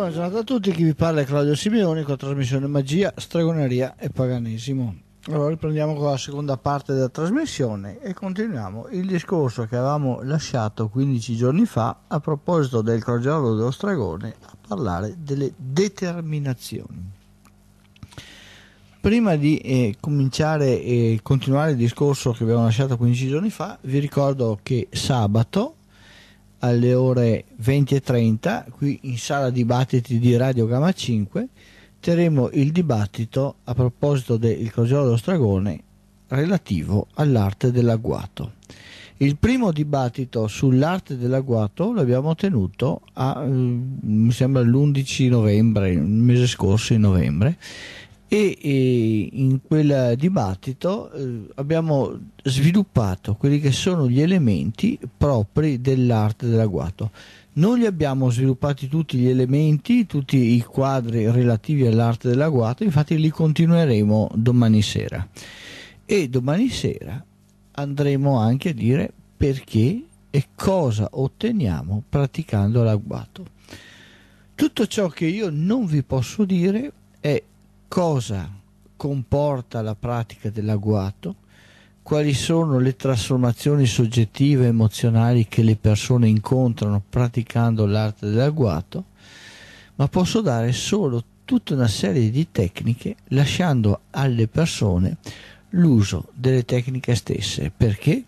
Buongiorno a tutti, chi vi parla è Claudio Simeoni con la trasmissione Magia, Stregoneria e Paganesimo. Allora riprendiamo con la seconda parte della trasmissione e continuiamo il discorso che avevamo lasciato 15 giorni fa a proposito del crogiolo dello stregone a parlare delle determinazioni. Prima di eh, cominciare e continuare il discorso che abbiamo lasciato 15 giorni fa, vi ricordo che sabato alle ore 20.30 qui in sala dibattiti di Radio Gama 5 terremo il dibattito a proposito del Crogiolo Stragone relativo all'arte dell'agguato. Il primo dibattito sull'arte dell'agguato l'abbiamo tenuto a, mm, mi sembra l'11 novembre, il mese scorso in novembre e, e in quel dibattito eh, abbiamo sviluppato quelli che sono gli elementi propri dell'arte dell'agguato. Non li abbiamo sviluppati tutti gli elementi, tutti i quadri relativi all'arte dell'agguato, infatti li continueremo domani sera. E domani sera andremo anche a dire perché e cosa otteniamo praticando l'agguato. Tutto ciò che io non vi posso dire è cosa comporta la pratica dell'agguato, quali sono le trasformazioni soggettive e emozionali che le persone incontrano praticando l'arte dell'agguato, ma posso dare solo tutta una serie di tecniche lasciando alle persone l'uso delle tecniche stesse. Perché?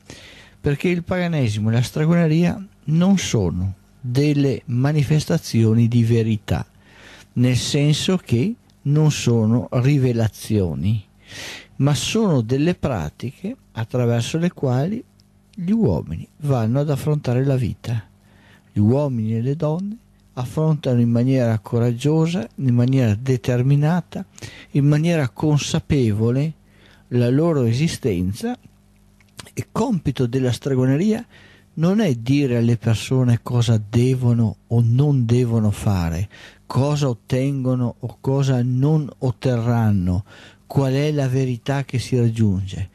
Perché il paganesimo e la stragoneria non sono delle manifestazioni di verità, nel senso che non sono rivelazioni, ma sono delle pratiche attraverso le quali gli uomini vanno ad affrontare la vita. Gli uomini e le donne affrontano in maniera coraggiosa, in maniera determinata, in maniera consapevole la loro esistenza e compito della stregoneria non è dire alle persone cosa devono o non devono fare, cosa ottengono o cosa non otterranno, qual è la verità che si raggiunge,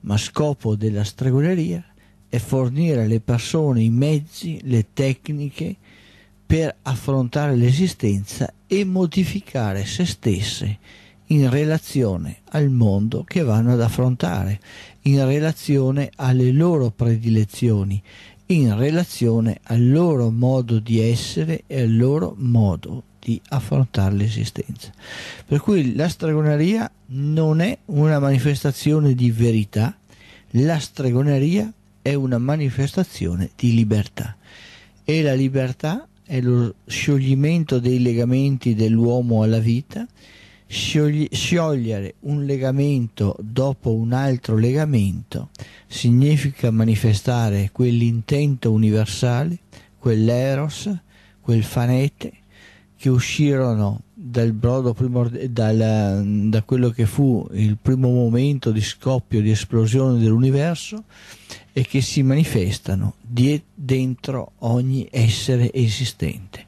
ma scopo della stregoneria è fornire alle persone i mezzi, le tecniche per affrontare l'esistenza e modificare se stesse in relazione al mondo che vanno ad affrontare, in relazione alle loro predilezioni, in relazione al loro modo di essere e al loro modo di affrontare l'esistenza. Per cui la stregoneria non è una manifestazione di verità, la stregoneria è una manifestazione di libertà e la libertà è lo scioglimento dei legamenti dell'uomo alla vita, sciogliere un legamento dopo un altro legamento significa manifestare quell'intento universale, quell'eros, quel fanete che uscirono dal brodo dal, da quello che fu il primo momento di scoppio, di esplosione dell'universo e che si manifestano dentro ogni essere esistente.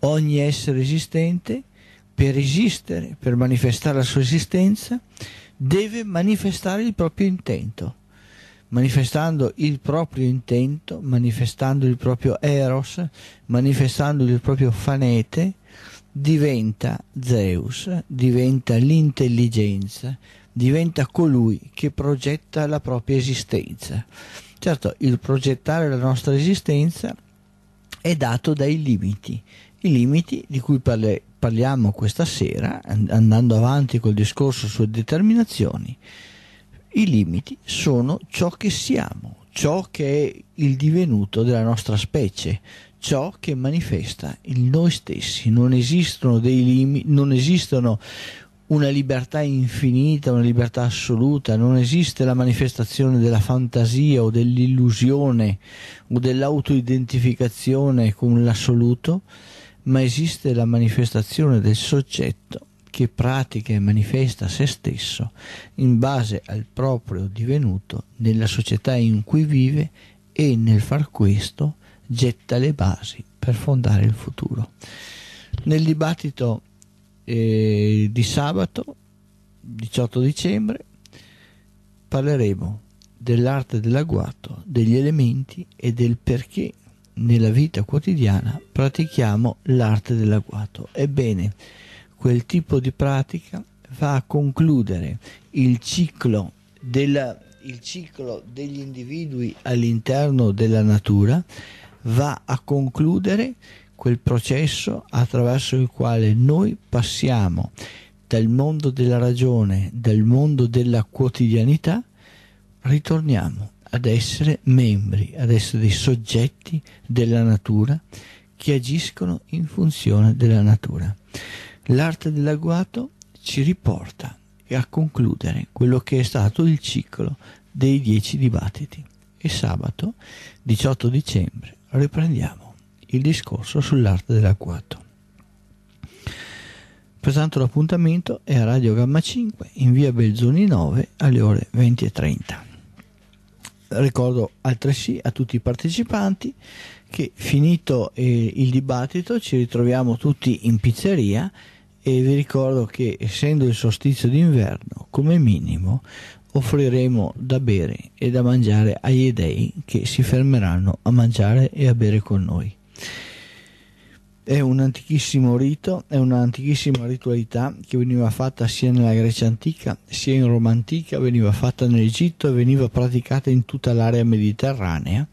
Ogni essere esistente per esistere, per manifestare la sua esistenza, deve manifestare il proprio intento. Manifestando il proprio intento, manifestando il proprio eros, manifestando il proprio fanete, diventa Zeus, diventa l'intelligenza, diventa colui che progetta la propria esistenza. Certo, il progettare la nostra esistenza è dato dai limiti, i limiti di cui parle, parliamo questa sera, andando avanti col discorso sulle determinazioni. I limiti sono ciò che siamo, ciò che è il divenuto della nostra specie, ciò che manifesta il noi stessi. Non esistono dei limiti, non esistono una libertà infinita, una libertà assoluta, non esiste la manifestazione della fantasia o dell'illusione o dell'autoidentificazione con l'assoluto, ma esiste la manifestazione del soggetto che pratica e manifesta se stesso in base al proprio divenuto nella società in cui vive e nel far questo getta le basi per fondare il futuro. Nel dibattito eh, di sabato 18 dicembre parleremo dell'arte dell'agguato, degli elementi e del perché nella vita quotidiana pratichiamo l'arte dell'agguato. Ebbene, quel tipo di pratica va a concludere il ciclo, della, il ciclo degli individui all'interno della natura va a concludere quel processo attraverso il quale noi passiamo dal mondo della ragione, dal mondo della quotidianità, ritorniamo ad essere membri, ad essere dei soggetti della natura che agiscono in funzione della natura. L'arte dell'agguato ci riporta a concludere quello che è stato il ciclo dei dieci dibattiti e sabato 18 dicembre riprendiamo il discorso sull'arte dell'acquato. Pertanto l'appuntamento è a Radio Gamma 5 in via Belzoni 9 alle ore 20.30. Ricordo altresì a tutti i partecipanti che finito eh, il dibattito ci ritroviamo tutti in pizzeria e vi ricordo che essendo il solstizio d'inverno come minimo offriremo da bere e da mangiare agli dei che si fermeranno a mangiare e a bere con noi. È un antichissimo rito, è un'antichissima ritualità che veniva fatta sia nella Grecia antica sia in Roma antica, veniva fatta nell'Egitto e veniva praticata in tutta l'area mediterranea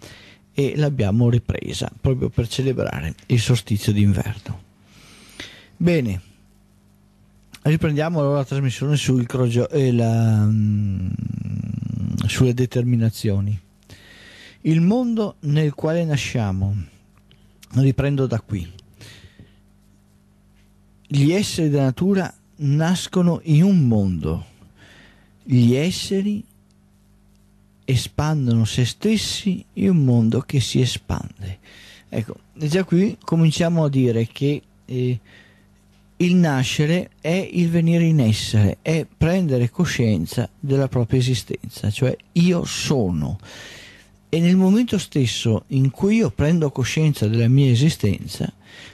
e l'abbiamo ripresa proprio per celebrare il solstizio d'inverno. Bene, Riprendiamo allora la trasmissione sul crogio- e eh, la, mh, mm, sulle determinazioni. Il mondo nel quale nasciamo, riprendo da qui. Gli esseri della natura nascono in un mondo. Gli esseri espandono se stessi in un mondo che si espande. Ecco, già qui cominciamo a dire che eh, il nascere è il venire in essere, è prendere coscienza della propria esistenza, cioè io sono. E nel momento stesso in cui io prendo coscienza della mia esistenza,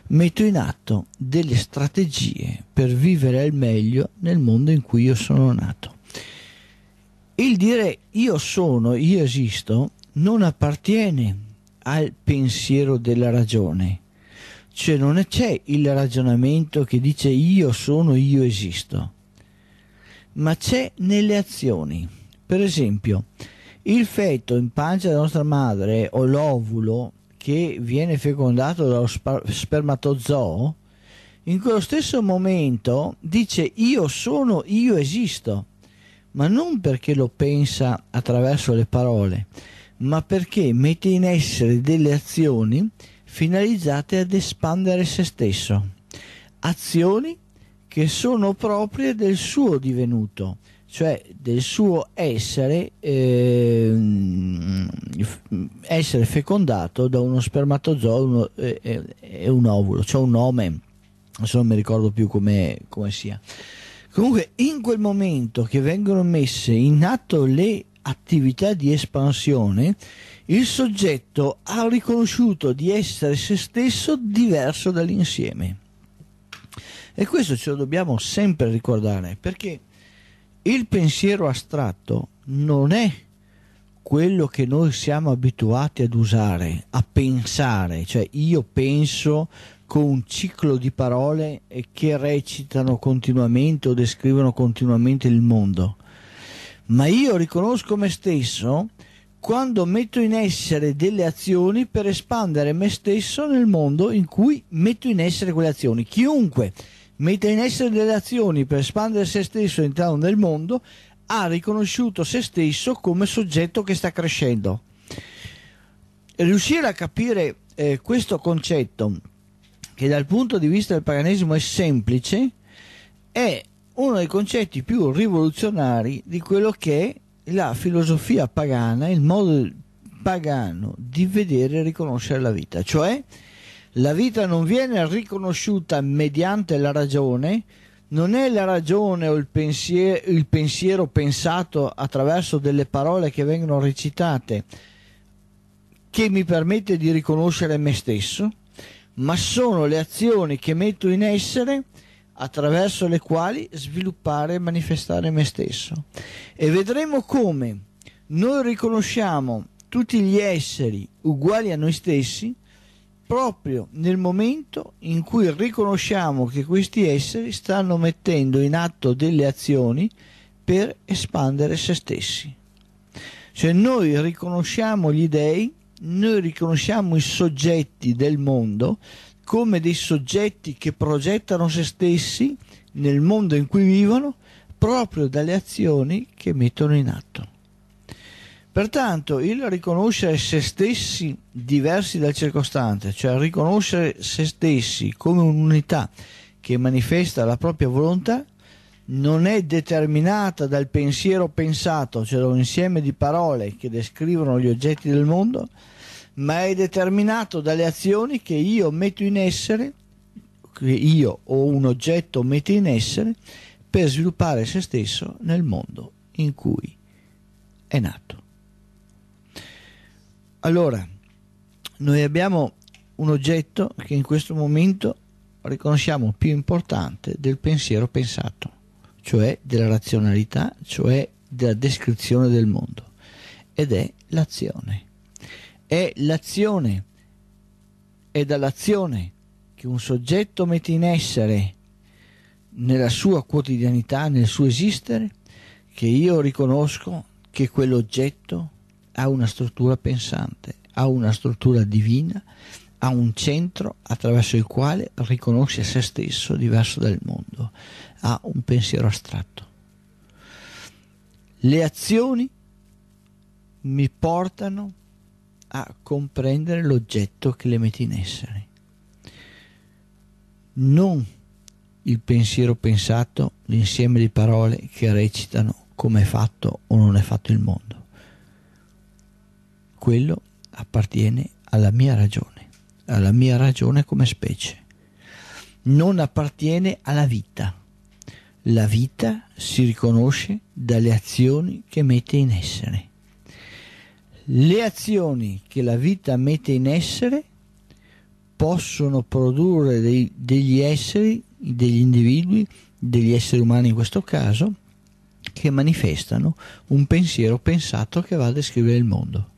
metto in atto delle strategie per vivere al meglio nel mondo in cui io sono nato. Il dire io sono, io esisto, non appartiene al pensiero della ragione, cioè non c'è il ragionamento che dice io sono, io esisto, ma c'è nelle azioni. Per esempio, il feto in pancia della nostra madre o l'ovulo che viene fecondato dallo spermatozoo, in quello stesso momento dice io sono, io esisto, ma non perché lo pensa attraverso le parole, ma perché mette in essere delle azioni finalizzate ad espandere se stesso, azioni che sono proprie del suo divenuto, cioè del suo essere, eh, essere fecondato da uno spermatozoo uno, eh, e un ovulo, cioè un nome, adesso non mi ricordo più come, come sia. Comunque in quel momento che vengono messe in atto le attività di espansione, il soggetto ha riconosciuto di essere se stesso diverso dall'insieme. E questo ce lo dobbiamo sempre ricordare, perché il pensiero astratto non è quello che noi siamo abituati ad usare, a pensare, cioè io penso con un ciclo di parole che recitano continuamente o descrivono continuamente il mondo. Ma io riconosco me stesso quando metto in essere delle azioni per espandere me stesso nel mondo in cui metto in essere quelle azioni. Chiunque mette in essere delle azioni per espandere se stesso all'interno del mondo ha riconosciuto se stesso come soggetto che sta crescendo. Riuscire a capire eh, questo concetto, che dal punto di vista del paganesimo è semplice, è uno dei concetti più rivoluzionari di quello che è la filosofia pagana, il modo pagano di vedere e riconoscere la vita, cioè la vita non viene riconosciuta mediante la ragione, non è la ragione o il pensiero, il pensiero pensato attraverso delle parole che vengono recitate che mi permette di riconoscere me stesso, ma sono le azioni che metto in essere attraverso le quali sviluppare e manifestare me stesso. E vedremo come noi riconosciamo tutti gli esseri uguali a noi stessi proprio nel momento in cui riconosciamo che questi esseri stanno mettendo in atto delle azioni per espandere se stessi. Cioè noi riconosciamo gli dei, noi riconosciamo i soggetti del mondo, come dei soggetti che progettano se stessi nel mondo in cui vivono proprio dalle azioni che mettono in atto. Pertanto il riconoscere se stessi diversi dal circostante, cioè riconoscere se stessi come un'unità che manifesta la propria volontà, non è determinata dal pensiero pensato, cioè da un insieme di parole che descrivono gli oggetti del mondo, ma è determinato dalle azioni che io metto in essere, che io o un oggetto metto in essere per sviluppare se stesso nel mondo in cui è nato. Allora, noi abbiamo un oggetto che in questo momento riconosciamo più importante del pensiero pensato, cioè della razionalità, cioè della descrizione del mondo, ed è l'azione è l'azione. È dall'azione che un soggetto mette in essere nella sua quotidianità, nel suo esistere, che io riconosco che quell'oggetto ha una struttura pensante, ha una struttura divina, ha un centro attraverso il quale riconosce se stesso diverso dal mondo, ha un pensiero astratto. Le azioni mi portano a comprendere l'oggetto che le metti in essere. Non il pensiero pensato, l'insieme di parole che recitano come è fatto o non è fatto il mondo. Quello appartiene alla mia ragione, alla mia ragione come specie. Non appartiene alla vita. La vita si riconosce dalle azioni che mette in essere. Le azioni che la vita mette in essere possono produrre dei, degli esseri, degli individui, degli esseri umani in questo caso, che manifestano un pensiero pensato che va a descrivere il mondo.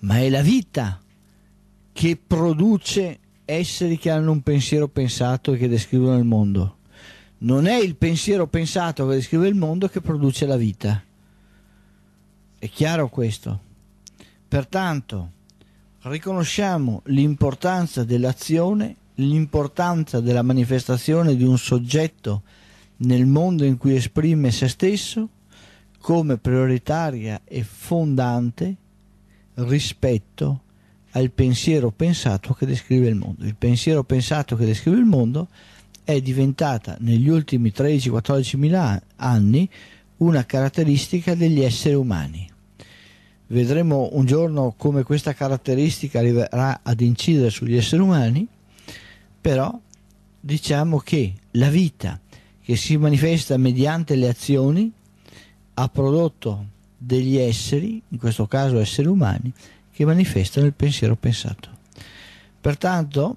Ma è la vita che produce esseri che hanno un pensiero pensato e che descrivono il mondo. Non è il pensiero pensato che descrive il mondo che produce la vita. È chiaro questo? Pertanto riconosciamo l'importanza dell'azione, l'importanza della manifestazione di un soggetto nel mondo in cui esprime se stesso come prioritaria e fondante rispetto al pensiero pensato che descrive il mondo. Il pensiero pensato che descrive il mondo è diventata negli ultimi 13-14 mila anni una caratteristica degli esseri umani vedremo un giorno come questa caratteristica arriverà ad incidere sugli esseri umani, però diciamo che la vita che si manifesta mediante le azioni ha prodotto degli esseri, in questo caso esseri umani, che manifestano il pensiero pensato. Pertanto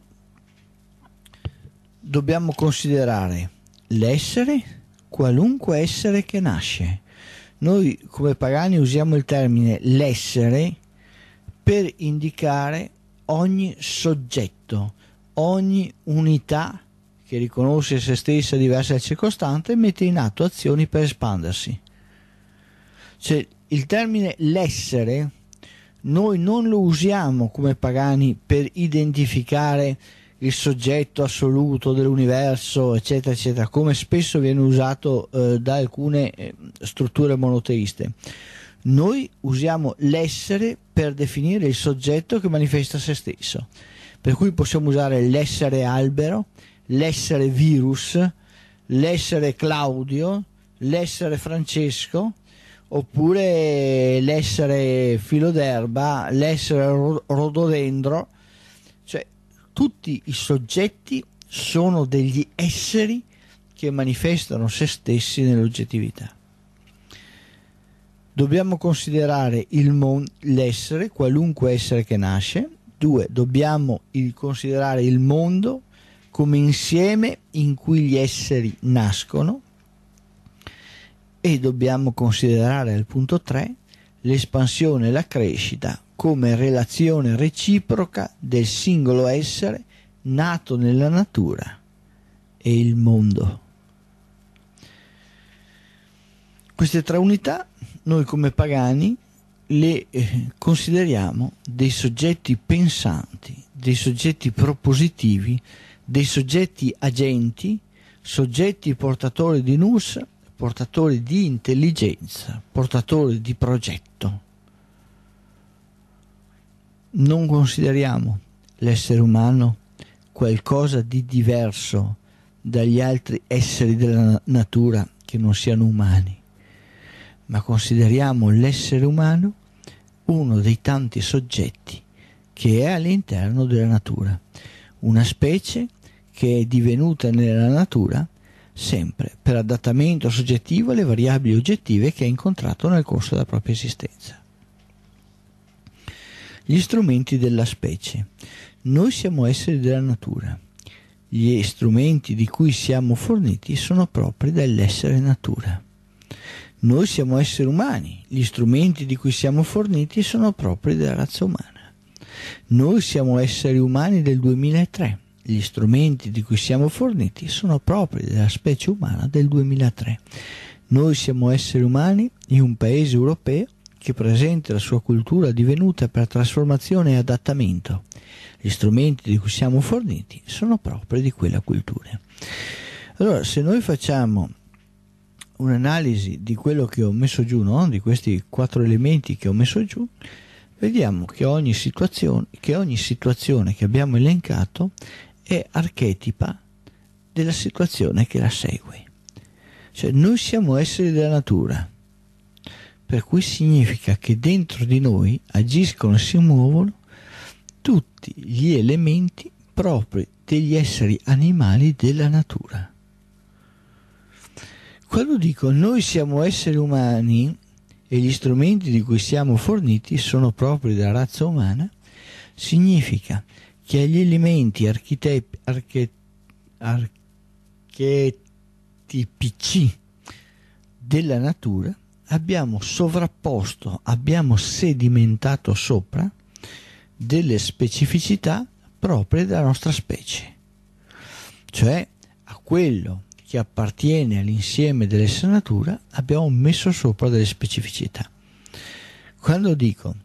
dobbiamo considerare l'essere qualunque essere che nasce noi come pagani usiamo il termine l'essere per indicare ogni soggetto, ogni unità che riconosce se stessa diversa e circostante e mette in atto azioni per espandersi. Cioè, il termine l'essere noi non lo usiamo come pagani per identificare il soggetto assoluto dell'universo, eccetera, eccetera, come spesso viene usato eh, da alcune eh, strutture monoteiste. Noi usiamo l'essere per definire il soggetto che manifesta se stesso, per cui possiamo usare l'essere albero, l'essere virus, l'essere Claudio, l'essere Francesco, oppure l'essere filo d'erba, l'essere rododendro tutti i soggetti sono degli esseri che manifestano se stessi nell'oggettività. Dobbiamo considerare mon- l'essere, qualunque essere che nasce. Due, dobbiamo il considerare il mondo come insieme in cui gli esseri nascono. E dobbiamo considerare al punto 3 l'espansione e la crescita come relazione reciproca del singolo essere nato nella natura e il mondo. Queste tre unità noi come pagani le eh, consideriamo dei soggetti pensanti, dei soggetti propositivi, dei soggetti agenti, soggetti portatori di nus, portatori di intelligenza, portatori di progetti non consideriamo l'essere umano qualcosa di diverso dagli altri esseri della natura che non siano umani, ma consideriamo l'essere umano uno dei tanti soggetti che è all'interno della natura, una specie che è divenuta nella natura sempre per adattamento soggettivo alle variabili oggettive che ha incontrato nel corso della propria esistenza gli strumenti della specie. Noi siamo esseri della natura. Gli strumenti di cui siamo forniti sono propri dell'essere natura. Noi siamo esseri umani, gli strumenti di cui siamo forniti sono propri della razza umana. Noi siamo esseri umani del 2003, gli strumenti di cui siamo forniti sono propri della specie umana del 2003. Noi siamo esseri umani in un paese europeo ci presenta la sua cultura divenuta per trasformazione e adattamento. Gli strumenti di cui siamo forniti sono propri di quella cultura. Allora, se noi facciamo un'analisi di quello che ho messo giù, no? di questi quattro elementi che ho messo giù, vediamo che ogni situazione che, ogni situazione che abbiamo elencato è archetipa della situazione che la segue. Cioè, noi siamo esseri della natura, per cui significa che dentro di noi agiscono e si muovono tutti gli elementi propri degli esseri animali della natura. Quando dico noi siamo esseri umani e gli strumenti di cui siamo forniti sono propri della razza umana, significa che agli elementi architep- arche- archetipici della natura abbiamo sovrapposto, abbiamo sedimentato sopra delle specificità proprie della nostra specie, cioè a quello che appartiene all'insieme dell'essere natura abbiamo messo sopra delle specificità. Quando dico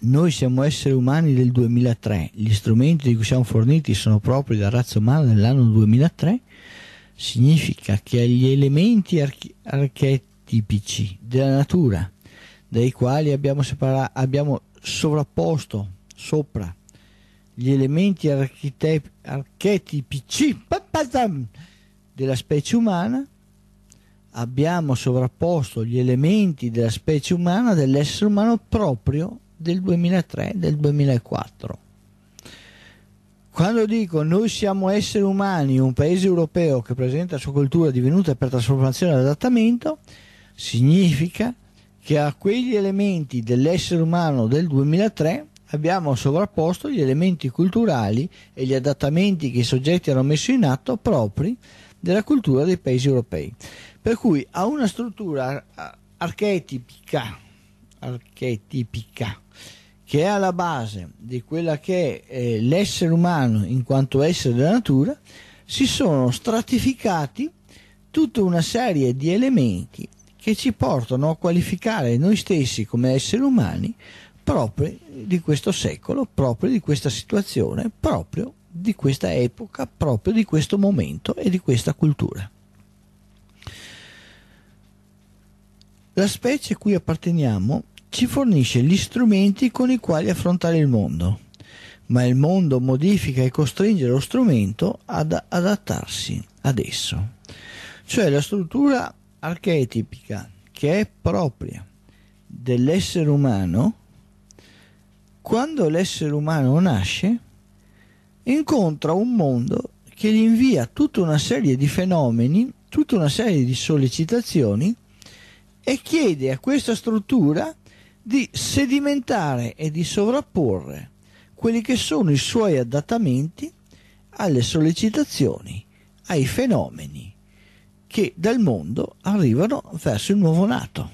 noi siamo esseri umani del 2003, gli strumenti di cui siamo forniti sono propri della razza umana dell'anno 2003, significa che agli elementi archi- arche- tipici della natura, dai quali abbiamo, separa- abbiamo sovrapposto sopra gli elementi archite- archetipici della specie umana, abbiamo sovrapposto gli elementi della specie umana, dell'essere umano proprio del 2003, del 2004. Quando dico noi siamo esseri umani, un paese europeo che presenta la sua cultura divenuta per trasformazione e adattamento, Significa che a quegli elementi dell'essere umano del 2003 abbiamo sovrapposto gli elementi culturali e gli adattamenti che i soggetti hanno messo in atto propri della cultura dei paesi europei. Per cui a una struttura archetipica, archetipica che è alla base di quella che è eh, l'essere umano in quanto essere della natura, si sono stratificati tutta una serie di elementi che ci portano a qualificare noi stessi come esseri umani proprio di questo secolo, proprio di questa situazione, proprio di questa epoca, proprio di questo momento e di questa cultura. La specie a cui apparteniamo ci fornisce gli strumenti con i quali affrontare il mondo, ma il mondo modifica e costringe lo strumento ad adattarsi ad esso. Cioè la struttura archetipica che è propria dell'essere umano, quando l'essere umano nasce, incontra un mondo che gli invia tutta una serie di fenomeni, tutta una serie di sollecitazioni e chiede a questa struttura di sedimentare e di sovrapporre quelli che sono i suoi adattamenti alle sollecitazioni, ai fenomeni, che dal mondo arrivano verso il nuovo nato.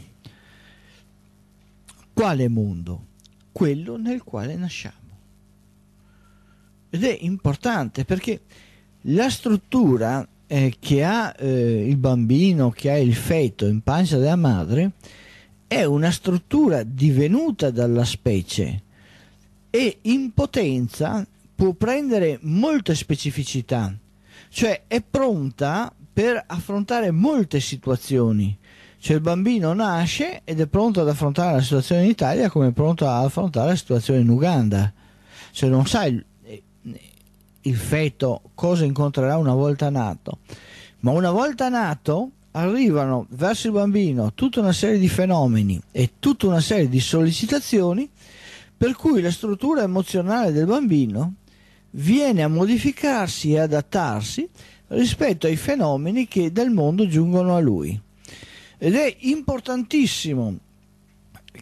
Quale mondo? Quello nel quale nasciamo. Ed è importante perché la struttura eh, che ha eh, il bambino, che ha il feto in pancia della madre, è una struttura divenuta dalla specie e in potenza può prendere molte specificità, cioè è pronta per affrontare molte situazioni. Cioè il bambino nasce ed è pronto ad affrontare la situazione in Italia come è pronto ad affrontare la situazione in Uganda. Cioè non sa il, eh, il feto cosa incontrerà una volta nato. Ma una volta nato arrivano verso il bambino tutta una serie di fenomeni e tutta una serie di sollecitazioni per cui la struttura emozionale del bambino viene a modificarsi e adattarsi rispetto ai fenomeni che dal mondo giungono a lui. Ed è importantissimo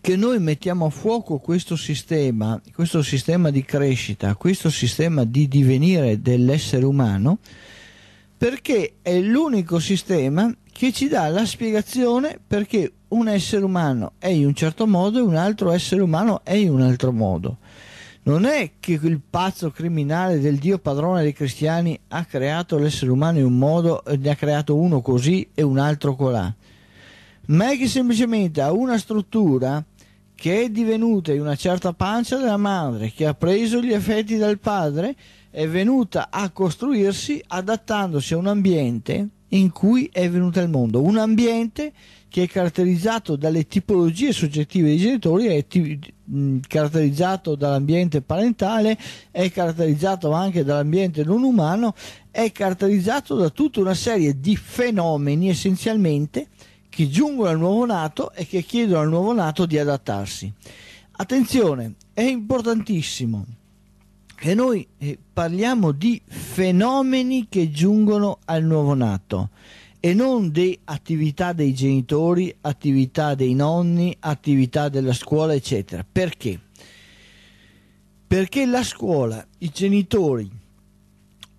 che noi mettiamo a fuoco questo sistema, questo sistema di crescita, questo sistema di divenire dell'essere umano, perché è l'unico sistema che ci dà la spiegazione perché un essere umano è in un certo modo e un altro essere umano è in un altro modo. Non è che il pazzo criminale del Dio padrone dei cristiani ha creato l'essere umano in un modo e eh, ne ha creato uno così e un altro colà, ma è che semplicemente ha una struttura che è divenuta in una certa pancia della madre, che ha preso gli effetti dal padre, è venuta a costruirsi adattandosi a un ambiente in cui è venuta al mondo, un ambiente che è caratterizzato dalle tipologie soggettive dei genitori, è ti- caratterizzato dall'ambiente parentale, è caratterizzato anche dall'ambiente non umano, è caratterizzato da tutta una serie di fenomeni essenzialmente che giungono al nuovo nato e che chiedono al nuovo nato di adattarsi. Attenzione, è importantissimo che noi eh, parliamo di fenomeni che giungono al nuovo nato e non di attività dei genitori, attività dei nonni, attività della scuola, eccetera. Perché? Perché la scuola, i genitori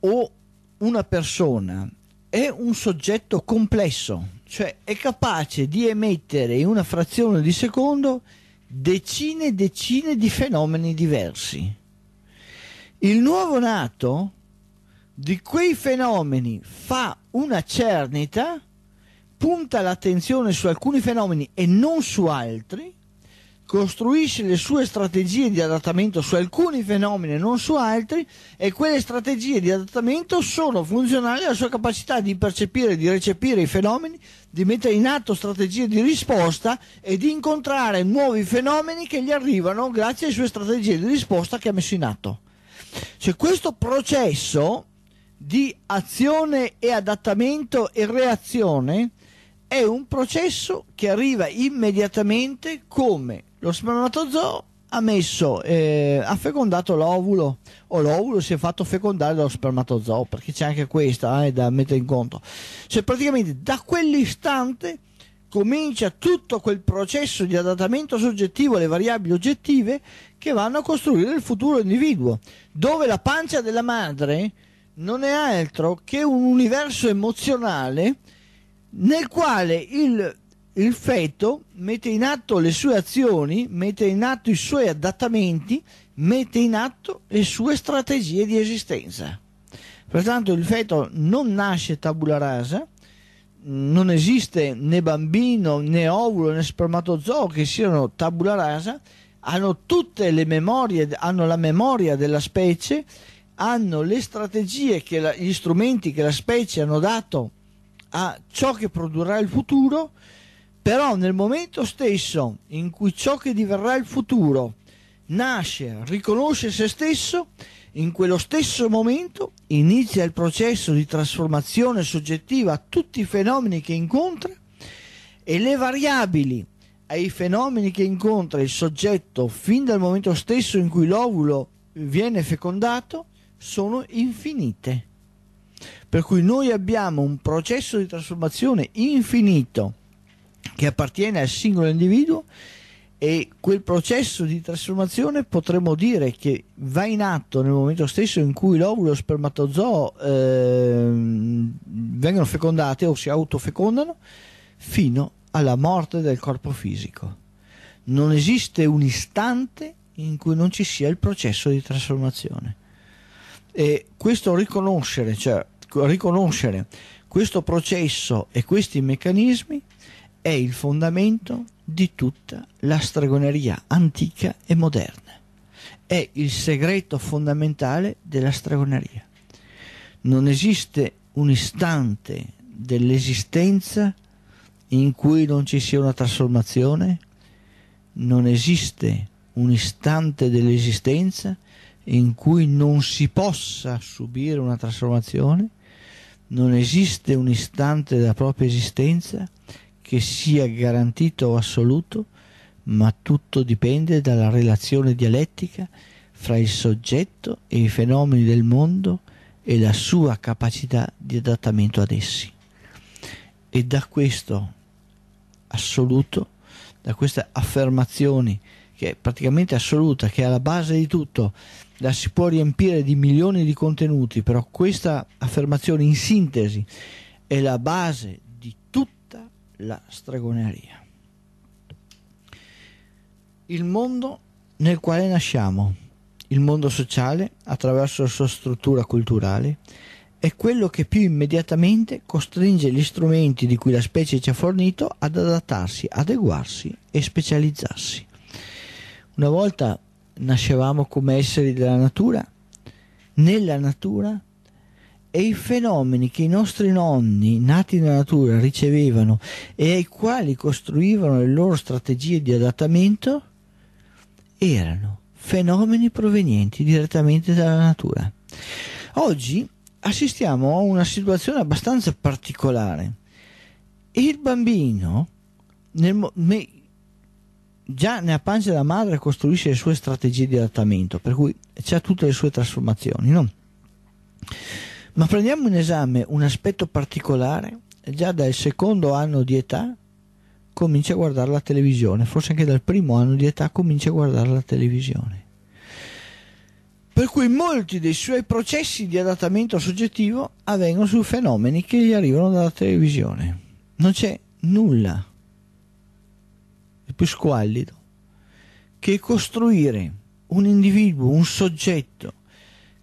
o una persona è un soggetto complesso, cioè è capace di emettere in una frazione di secondo decine e decine di fenomeni diversi. Il nuovo nato di quei fenomeni fa una cernita, punta l'attenzione su alcuni fenomeni e non su altri, costruisce le sue strategie di adattamento su alcuni fenomeni e non su altri e quelle strategie di adattamento sono funzionali alla sua capacità di percepire, e di recepire i fenomeni, di mettere in atto strategie di risposta e di incontrare nuovi fenomeni che gli arrivano grazie alle sue strategie di risposta che ha messo in atto. Cioè questo processo di azione e adattamento e reazione è un processo che arriva immediatamente come lo spermatozoo ha messo, eh, ha fecondato l'ovulo o l'ovulo si è fatto fecondare dallo spermatozoo perché c'è anche questa eh, da mettere in conto. Cioè praticamente da quell'istante comincia tutto quel processo di adattamento soggettivo alle variabili oggettive che vanno a costruire il futuro individuo, dove la pancia della madre non è altro che un universo emozionale nel quale il, il feto mette in atto le sue azioni, mette in atto i suoi adattamenti, mette in atto le sue strategie di esistenza. Pertanto il feto non nasce tabula rasa, non esiste né bambino né ovulo né spermatozoo che siano tabula rasa, hanno tutte le memorie, hanno la memoria della specie hanno le strategie, la, gli strumenti che la specie hanno dato a ciò che produrrà il futuro, però nel momento stesso in cui ciò che diverrà il futuro nasce, riconosce se stesso, in quello stesso momento inizia il processo di trasformazione soggettiva a tutti i fenomeni che incontra e le variabili ai fenomeni che incontra il soggetto fin dal momento stesso in cui l'ovulo viene fecondato sono infinite. Per cui noi abbiamo un processo di trasformazione infinito che appartiene al singolo individuo e quel processo di trasformazione potremmo dire che va in atto nel momento stesso in cui l'ovulo e lo spermatozoo eh, vengono fecondati o si autofecondano fino alla morte del corpo fisico. Non esiste un istante in cui non ci sia il processo di trasformazione. E questo riconoscere, cioè riconoscere questo processo e questi meccanismi è il fondamento di tutta la stregoneria antica e moderna. È il segreto fondamentale della stregoneria. Non esiste un istante dell'esistenza in cui non ci sia una trasformazione, non esiste un istante dell'esistenza in cui non si possa subire una trasformazione, non esiste un istante della propria esistenza che sia garantito o assoluto, ma tutto dipende dalla relazione dialettica fra il soggetto e i fenomeni del mondo e la sua capacità di adattamento ad essi. E da questo assoluto, da queste affermazioni che è praticamente assoluta, che è alla base di tutto, la si può riempire di milioni di contenuti, però questa affermazione in sintesi è la base di tutta la stregoneria. Il mondo nel quale nasciamo, il mondo sociale, attraverso la sua struttura culturale, è quello che più immediatamente costringe gli strumenti di cui la specie ci ha fornito ad adattarsi, adeguarsi e specializzarsi. Una volta nascevamo come esseri della natura, nella natura e i fenomeni che i nostri nonni nati nella natura ricevevano e ai quali costruivano le loro strategie di adattamento erano fenomeni provenienti direttamente dalla natura. Oggi assistiamo a una situazione abbastanza particolare. Il bambino, nel, già nella pancia della madre costruisce le sue strategie di adattamento, per cui c'è tutte le sue trasformazioni, no? Ma prendiamo in esame un aspetto particolare, già dal secondo anno di età comincia a guardare la televisione, forse anche dal primo anno di età comincia a guardare la televisione. Per cui molti dei suoi processi di adattamento soggettivo avvengono su fenomeni che gli arrivano dalla televisione. Non c'è nulla più squallido, che costruire un individuo, un soggetto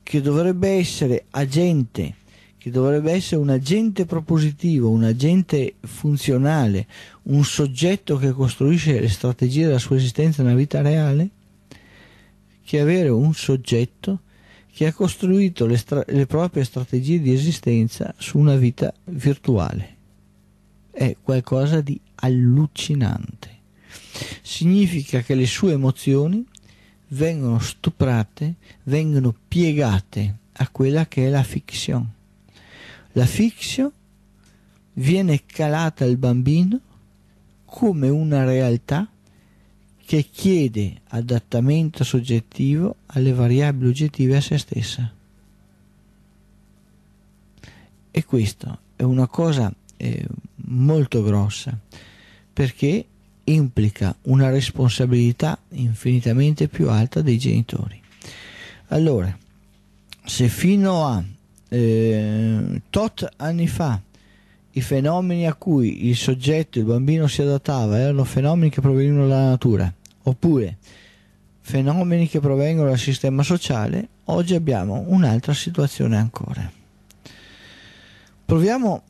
che dovrebbe essere agente, che dovrebbe essere un agente propositivo, un agente funzionale, un soggetto che costruisce le strategie della sua esistenza nella vita reale, che avere un soggetto che ha costruito le, le proprie strategie di esistenza su una vita virtuale. È qualcosa di allucinante significa che le sue emozioni vengono stuprate, vengono piegate a quella che è la fiction. La fiction viene calata al bambino come una realtà che chiede adattamento soggettivo alle variabili oggettive a se stessa. E questo è una cosa eh, molto grossa, perché implica una responsabilità infinitamente più alta dei genitori. Allora, se fino a eh, tot anni fa i fenomeni a cui il soggetto, il bambino si adattava erano fenomeni che provenivano dalla natura, oppure fenomeni che provengono dal sistema sociale, oggi abbiamo un'altra situazione ancora. Proviamo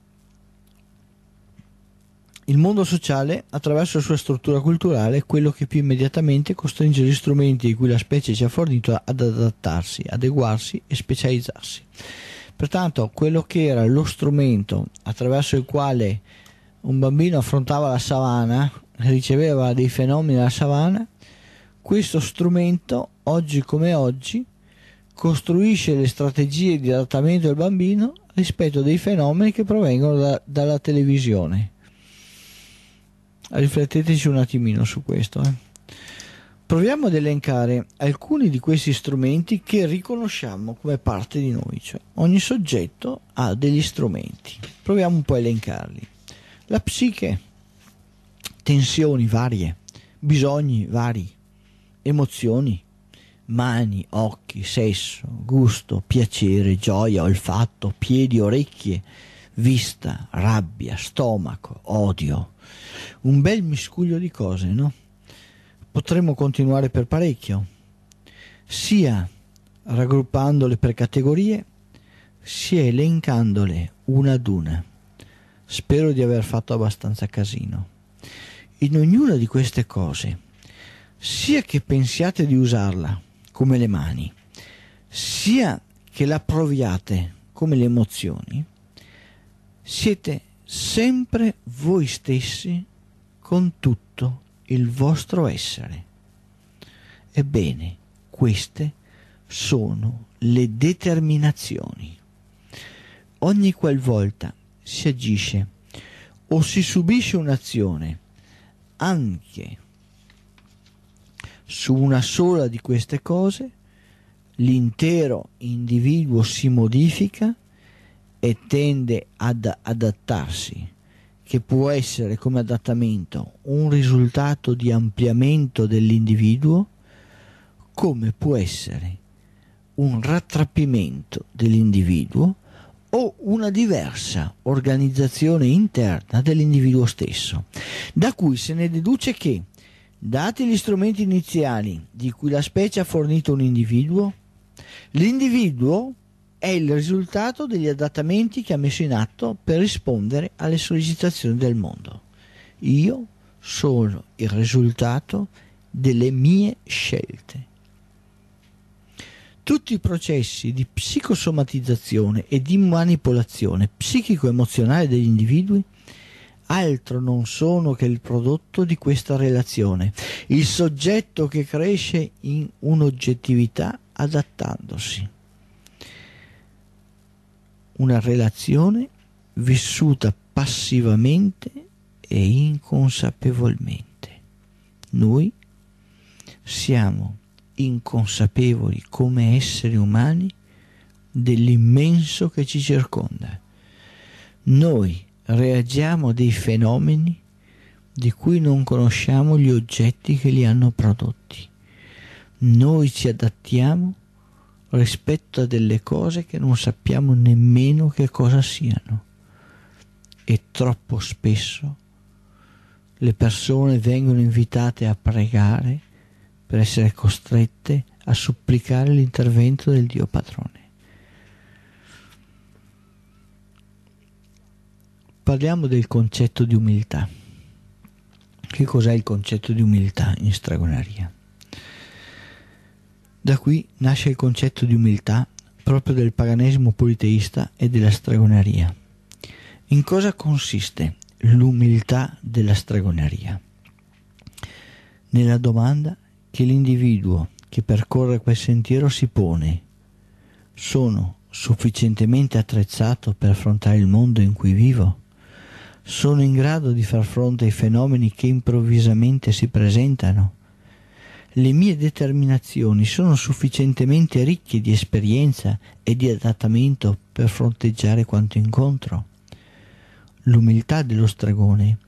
il mondo sociale, attraverso la sua struttura culturale, è quello che più immediatamente costringe gli strumenti di cui la specie ci ha fornito ad adattarsi, adeguarsi e specializzarsi. Pertanto, quello che era lo strumento attraverso il quale un bambino affrontava la savana, riceveva dei fenomeni dalla savana, questo strumento, oggi come oggi, costruisce le strategie di adattamento del bambino rispetto a dei fenomeni che provengono da, dalla televisione rifletteteci un attimino su questo. Eh. Proviamo ad elencare alcuni di questi strumenti che riconosciamo come parte di noi, cioè ogni soggetto ha degli strumenti. Proviamo un po' a elencarli. La psiche, tensioni varie, bisogni vari, emozioni, mani, occhi, sesso, gusto, piacere, gioia, olfatto, piedi, orecchie, vista, rabbia, stomaco, odio. Un bel miscuglio di cose, no? Potremmo continuare per parecchio, sia raggruppandole per categorie, sia elencandole una ad una. Spero di aver fatto abbastanza casino. In ognuna di queste cose, sia che pensiate di usarla come le mani, sia che la proviate come le emozioni, siete sempre voi stessi con tutto il vostro essere. Ebbene, queste sono le determinazioni. Ogni qualvolta si agisce o si subisce un'azione anche su una sola di queste cose, l'intero individuo si modifica e tende ad adattarsi, che può essere come adattamento un risultato di ampliamento dell'individuo, come può essere un rattrappimento dell'individuo o una diversa organizzazione interna dell'individuo stesso, da cui se ne deduce che, dati gli strumenti iniziali di cui la specie ha fornito un individuo, l'individuo è il risultato degli adattamenti che ha messo in atto per rispondere alle sollecitazioni del mondo. Io sono il risultato delle mie scelte. Tutti i processi di psicosomatizzazione e di manipolazione psichico-emozionale degli individui altro non sono che il prodotto di questa relazione, il soggetto che cresce in un'oggettività adattandosi una relazione vissuta passivamente e inconsapevolmente. Noi siamo inconsapevoli come esseri umani dell'immenso che ci circonda. Noi reagiamo a dei fenomeni di cui non conosciamo gli oggetti che li hanno prodotti. Noi ci adattiamo rispetto a delle cose che non sappiamo nemmeno che cosa siano. E troppo spesso le persone vengono invitate a pregare per essere costrette a supplicare l'intervento del Dio padrone. Parliamo del concetto di umiltà. Che cos'è il concetto di umiltà in stregoneria? Da qui nasce il concetto di umiltà proprio del paganesimo politeista e della stregoneria. In cosa consiste l'umiltà della stregoneria? Nella domanda che l'individuo che percorre quel sentiero si pone: sono sufficientemente attrezzato per affrontare il mondo in cui vivo? Sono in grado di far fronte ai fenomeni che improvvisamente si presentano? le mie determinazioni sono sufficientemente ricche di esperienza e di adattamento per fronteggiare quanto incontro. L'umiltà dello stregone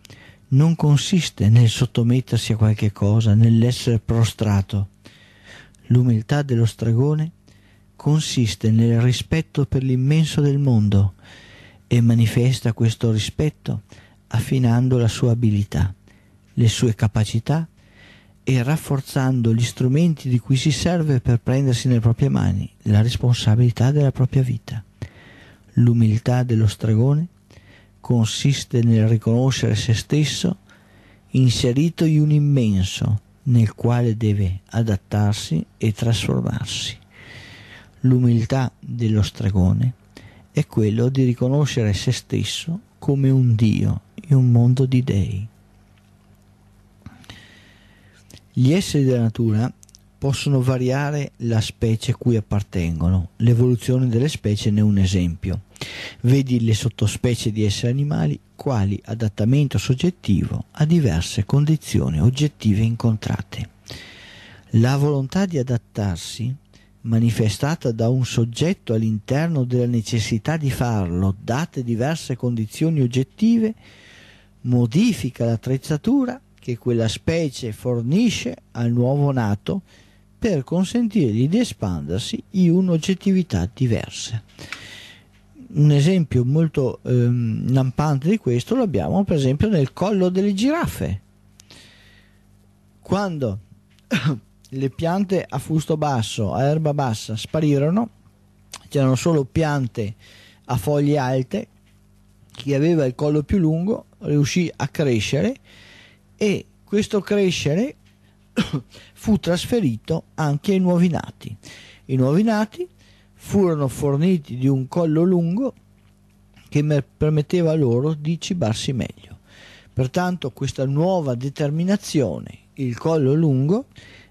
non consiste nel sottomettersi a qualche cosa, nell'essere prostrato. L'umiltà dello stregone consiste nel rispetto per l'immenso del mondo e manifesta questo rispetto affinando la sua abilità, le sue capacità e rafforzando gli strumenti di cui si serve per prendersi nelle proprie mani la responsabilità della propria vita. L'umiltà dello stregone consiste nel riconoscere se stesso inserito in un immenso nel quale deve adattarsi e trasformarsi. L'umiltà dello stregone è quello di riconoscere se stesso come un Dio in un mondo di dei gli esseri della natura possono variare la specie a cui appartengono. L'evoluzione delle specie ne è un esempio. Vedi le sottospecie di esseri animali quali adattamento soggettivo a diverse condizioni oggettive incontrate. La volontà di adattarsi, manifestata da un soggetto all'interno della necessità di farlo, date diverse condizioni oggettive, modifica l'attrezzatura che quella specie fornisce al nuovo nato per consentirgli di espandersi in un'oggettività diversa. Un esempio molto ehm, lampante di questo lo abbiamo per esempio nel collo delle giraffe. Quando le piante a fusto basso, a erba bassa sparirono, c'erano solo piante a foglie alte, chi aveva il collo più lungo riuscì a crescere e questo crescere fu trasferito anche ai nuovi nati. I nuovi nati furono forniti di un collo lungo che permetteva loro di cibarsi meglio. Pertanto questa nuova determinazione, il collo lungo,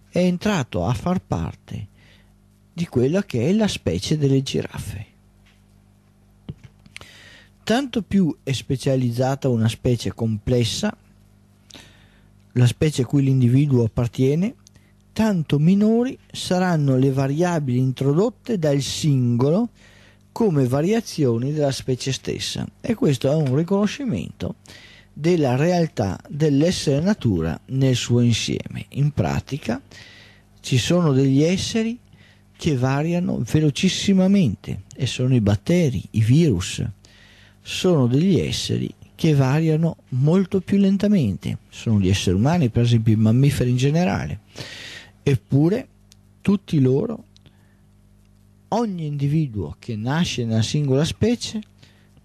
è entrato a far parte di quella che è la specie delle giraffe. Tanto più è specializzata una specie complessa, la specie a cui l'individuo appartiene, tanto minori saranno le variabili introdotte dal singolo come variazioni della specie stessa e questo è un riconoscimento della realtà dell'essere natura nel suo insieme. In pratica ci sono degli esseri che variano velocissimamente e sono i batteri, i virus, sono degli esseri che variano molto più lentamente. Sono gli esseri umani, per esempio i mammiferi in generale. Eppure tutti loro, ogni individuo che nasce nella singola specie,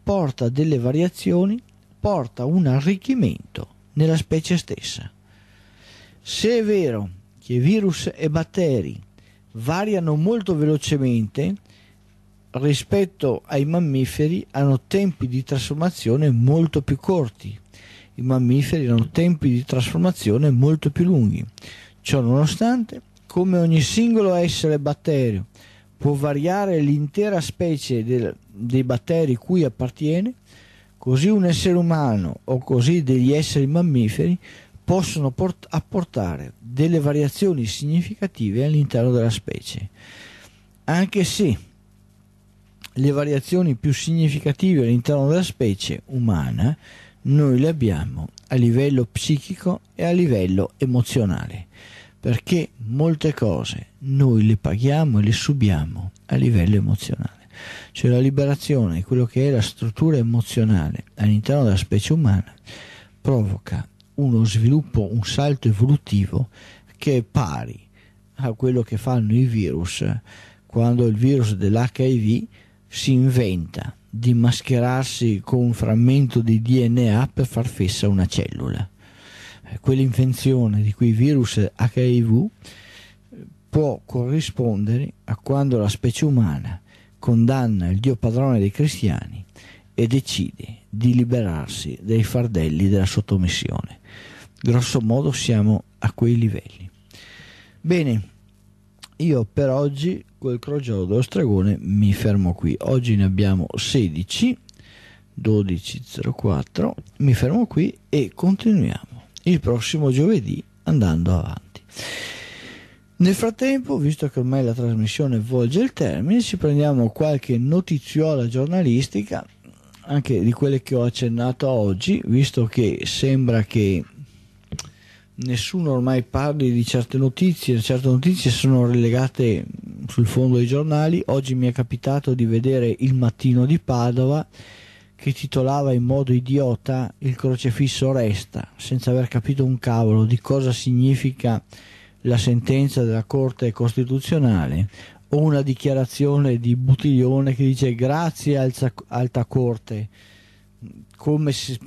porta delle variazioni, porta un arricchimento nella specie stessa. Se è vero che virus e batteri variano molto velocemente, rispetto ai mammiferi hanno tempi di trasformazione molto più corti. I mammiferi hanno tempi di trasformazione molto più lunghi. Ciò nonostante, come ogni singolo essere batterio può variare l'intera specie del, dei batteri cui appartiene, così un essere umano o così degli esseri mammiferi possono apportare delle variazioni significative all'interno della specie. Anche se le variazioni più significative all'interno della specie umana noi le abbiamo a livello psichico e a livello emozionale, perché molte cose noi le paghiamo e le subiamo a livello emozionale. Cioè la liberazione, quello che è la struttura emozionale all'interno della specie umana, provoca uno sviluppo, un salto evolutivo che è pari a quello che fanno i virus quando il virus dell'HIV si inventa di mascherarsi con un frammento di DNA per far fessa una cellula. Eh, quell'invenzione di cui virus HIV può corrispondere a quando la specie umana condanna il Dio padrone dei cristiani e decide di liberarsi dai fardelli della sottomissione. Grosso modo siamo a quei livelli. Bene, io per oggi col crogiolo dello stregone mi fermo qui. Oggi ne abbiamo 16, 12.04, mi fermo qui e continuiamo il prossimo giovedì andando avanti. Nel frattempo, visto che ormai la trasmissione volge il termine, ci prendiamo qualche notiziola giornalistica, anche di quelle che ho accennato oggi, visto che sembra che nessuno ormai parli di certe notizie, certe notizie sono relegate sul fondo dei giornali. Oggi mi è capitato di vedere il mattino di Padova che titolava in modo idiota Il crocefisso resta, senza aver capito un cavolo di cosa significa la sentenza della Corte Costituzionale o una dichiarazione di Buttiglione che dice grazie alta corte come si,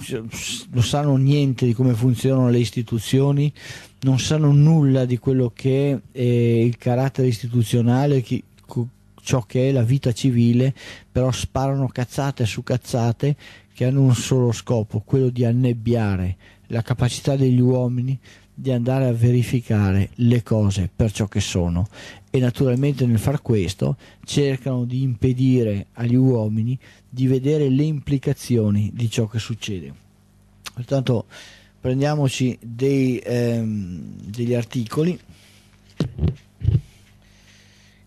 non sanno niente di come funzionano le istituzioni, non sanno nulla di quello che è il carattere istituzionale, chi, ciò che è la vita civile, però sparano cazzate su cazzate che hanno un solo scopo, quello di annebbiare la capacità degli uomini di andare a verificare le cose per ciò che sono e naturalmente nel far questo cercano di impedire agli uomini di vedere le implicazioni di ciò che succede. Pertanto prendiamoci dei, ehm, degli articoli.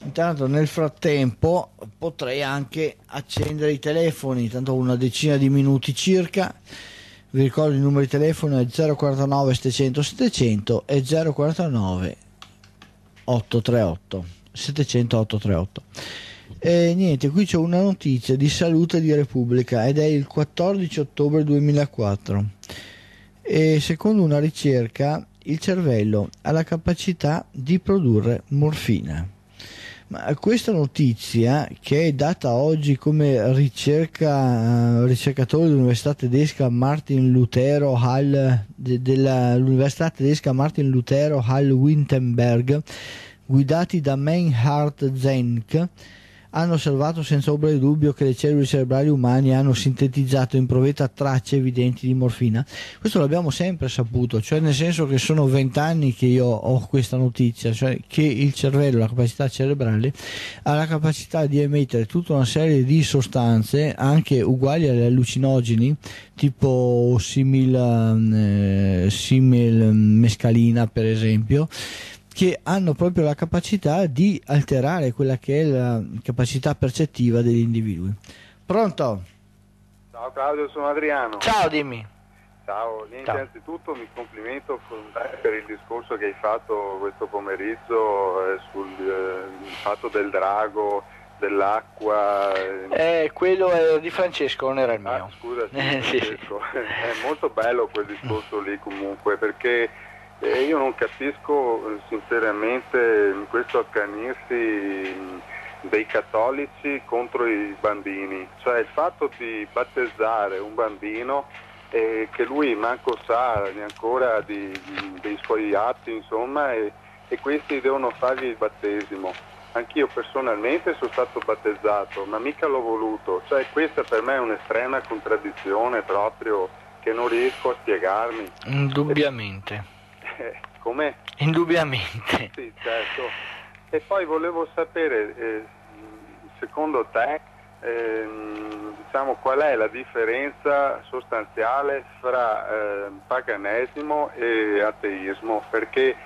Intanto nel frattempo potrei anche accendere i telefoni, intanto una decina di minuti circa vi ricordo il numero di telefono è 049 700 700 e 049 838 700 838 e niente qui c'è una notizia di salute di Repubblica ed è il 14 ottobre 2004 e secondo una ricerca il cervello ha la capacità di produrre morfina ma questa notizia che è data oggi come ricerca, eh, ricercatore dell'Università tedesca Martin Lutero Hall, de, dell'Università tedesca Martin Lutero Hall Wittenberg, guidati da Meinhard Zenk, hanno osservato senza ombra di dubbio che le cellule cerebrali umane hanno sintetizzato in provetta tracce evidenti di morfina. Questo l'abbiamo sempre saputo, cioè nel senso che sono vent'anni che io ho questa notizia, cioè che il cervello, la capacità cerebrale, ha la capacità di emettere tutta una serie di sostanze anche uguali alle allucinogeni, tipo simil, eh, simil mescalina per esempio, che hanno proprio la capacità di alterare quella che è la capacità percettiva degli individui. Pronto? Ciao Claudio, sono Adriano. Ciao, dimmi. Ciao, innanzitutto mi complimento per il discorso che hai fatto questo pomeriggio eh, sul eh, fatto del drago, dell'acqua. Eh, eh quello era eh, di Francesco, non era il mio. Ah, scusa, sì, sì. è molto bello quel discorso lì comunque perché e io non capisco eh, sinceramente questo accanirsi mm, dei cattolici contro i bambini, cioè il fatto di battezzare un bambino eh, che lui manco sa ancora di, di, mm, dei suoi atti, insomma, e, e questi devono fargli il battesimo. Anch'io personalmente sono stato battezzato, ma mica l'ho voluto, cioè questa per me è un'estrema contraddizione proprio che non riesco a spiegarmi. Indubbiamente. Eh, Indubbiamente. Sì, certo. E poi volevo sapere, eh, secondo te, eh, diciamo, qual è la differenza sostanziale fra ehm, paganesimo e ateismo? Perché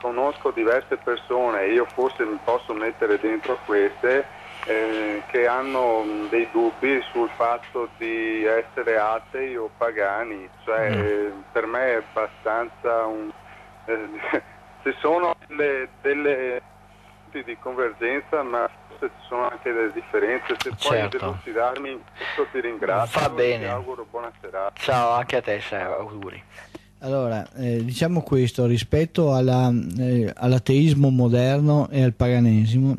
conosco diverse persone, io forse mi posso mettere dentro queste, eh, che hanno mm, dei dubbi sul fatto di essere atei o pagani, cioè mm. per me è abbastanza un, eh, ci sono delle, delle di convergenza, ma forse ci sono anche delle differenze. Se certo. puoi elucidarmi, ti ringrazio. Va bene. Ti auguro buona serata. Ciao anche a te, Sara. Auguri. Allora, eh, diciamo questo, rispetto alla, eh, all'ateismo moderno e al paganesimo,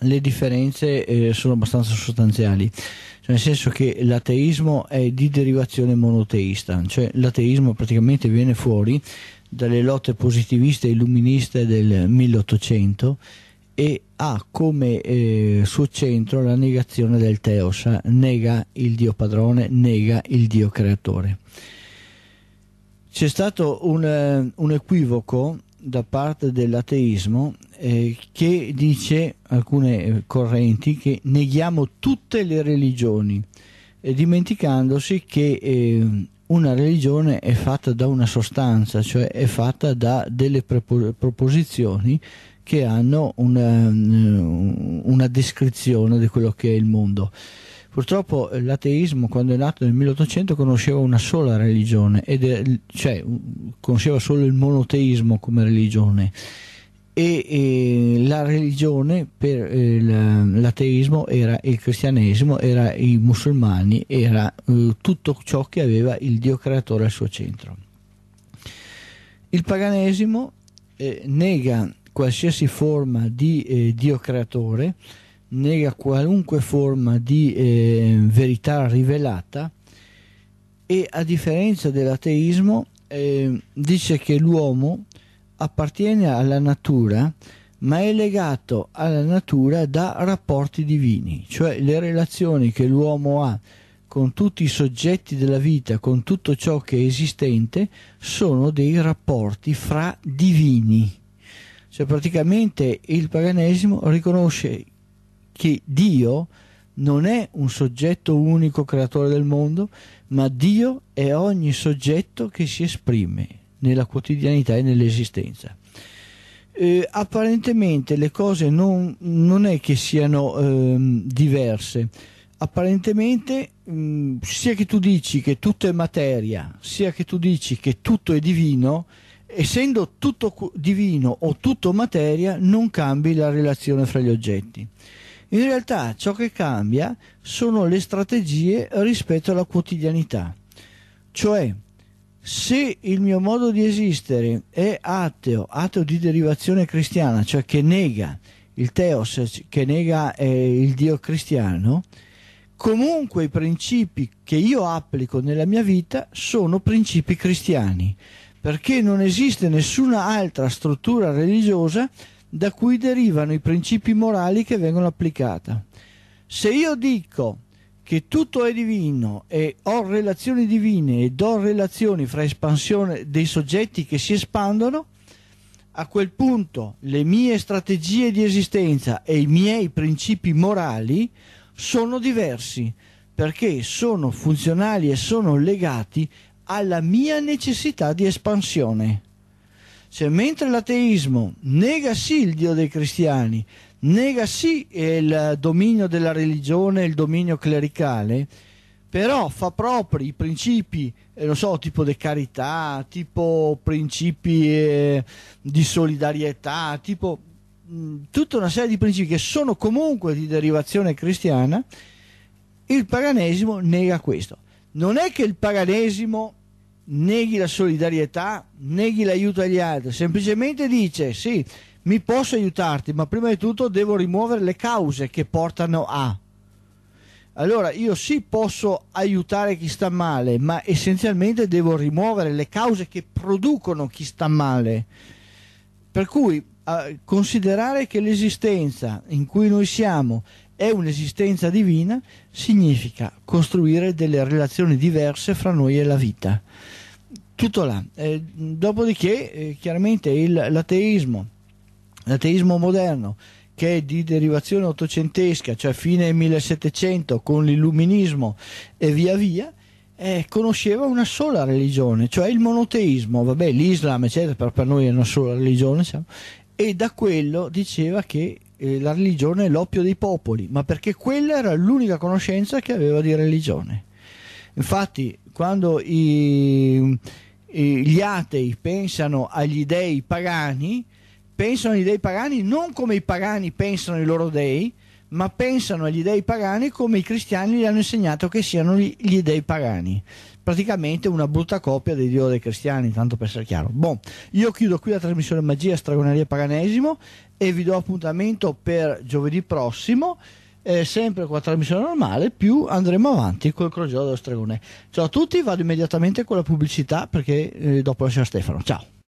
le differenze eh, sono abbastanza sostanziali, cioè, nel senso che l'ateismo è di derivazione monoteista, cioè l'ateismo praticamente viene fuori dalle lotte positiviste e illuministe del 1800 e ha come eh, suo centro la negazione del Teos, nega il Dio padrone, nega il Dio creatore. C'è stato un, un, equivoco da parte dell'ateismo eh, che dice alcune correnti che neghiamo tutte le religioni, eh, dimenticandosi che ehm, una religione è fatta da una sostanza, cioè è fatta da delle proposizioni che hanno una, eh, una descrizione di quello che è il mondo. Purtroppo eh, l'ateismo quando è nato nel 1800 conosceva una sola religione, è, cioè conosceva solo il monoteismo come religione e, e la religione per eh, l'ateismo era il cristianesimo, era i musulmani, era eh, tutto ciò che aveva il Dio creatore al suo centro. Il paganesimo eh, nega qualsiasi forma di eh, Dio creatore, nega qualunque forma di eh, verità rivelata e a differenza dell'ateismo eh, dice che l'uomo appartiene alla natura, ma è legato alla natura da rapporti divini, cioè le relazioni che l'uomo ha con tutti i soggetti della vita, con tutto ciò che è esistente, sono dei rapporti fra divini. Cioè praticamente il paganesimo riconosce che Dio non è un soggetto unico creatore del mondo, ma Dio è ogni soggetto che si esprime, nella quotidianità e nell'esistenza. Eh, apparentemente le cose non, non, è che siano ehm, diverse, apparentemente mh, sia che tu dici che tutto è materia, sia che tu dici che tutto è divino, essendo tutto divino o tutto materia non cambi la relazione fra gli oggetti. In realtà ciò che cambia sono le strategie rispetto alla quotidianità, cioè se il mio modo di esistere è ateo, ateo di derivazione cristiana, cioè che nega il teos, che nega eh, il Dio cristiano, comunque i principi che io applico nella mia vita sono principi cristiani, perché non esiste nessuna altra struttura religiosa da cui derivano i principi morali che vengono applicati. Se io dico che tutto è divino e ho relazioni divine ed ho relazioni fra espansione dei soggetti che si espandono, a quel punto le mie strategie di esistenza e i miei principi morali sono diversi perché sono funzionali e sono legati alla mia necessità di espansione. Cioè, mentre l'ateismo nega sì il Dio dei cristiani, nega sì il dominio della religione, il dominio clericale, però fa propri i principi, eh, non so, tipo di carità, tipo principi eh, di solidarietà, tipo mh, mm, tutta una serie di principi che sono comunque di derivazione cristiana, il paganesimo nega questo. Non è che il paganesimo neghi la solidarietà, neghi l'aiuto agli altri, semplicemente dice sì, mi posso aiutarti, ma prima di tutto devo rimuovere le cause che portano a. Allora io sì posso aiutare chi sta male, ma essenzialmente devo rimuovere le cause che producono chi sta male. Per cui eh, considerare che l'esistenza in cui noi siamo è un'esistenza divina significa costruire delle relazioni diverse fra noi e la vita. Tutto là. Eh, dopodiché eh, chiaramente il, l'ateismo L'ateismo moderno, che è di derivazione ottocentesca, cioè fine 1700 con l'illuminismo e via via, eh, conosceva una sola religione, cioè il monoteismo, vabbè l'Islam eccetera, per, per noi è una sola religione, diciamo, e da quello diceva che eh, la religione è l'oppio dei popoli, ma perché quella era l'unica conoscenza che aveva di religione. Infatti quando i, i, gli atei pensano agli dei pagani, pensano agli dei pagani non come i pagani pensano ai loro dei, ma pensano agli dei pagani come i cristiani gli hanno insegnato che siano gli, gli dei pagani. Praticamente una brutta copia dei dio dei cristiani, tanto per essere chiaro. Bon, io chiudo qui la trasmissione Magia, Stragoneria e Paganesimo e vi do appuntamento per giovedì prossimo. Eh, sempre con la trasmissione normale, più andremo avanti col crogiolo dello stregone. Ciao a tutti, vado immediatamente con la pubblicità perché eh, dopo lascio Stefano. Ciao.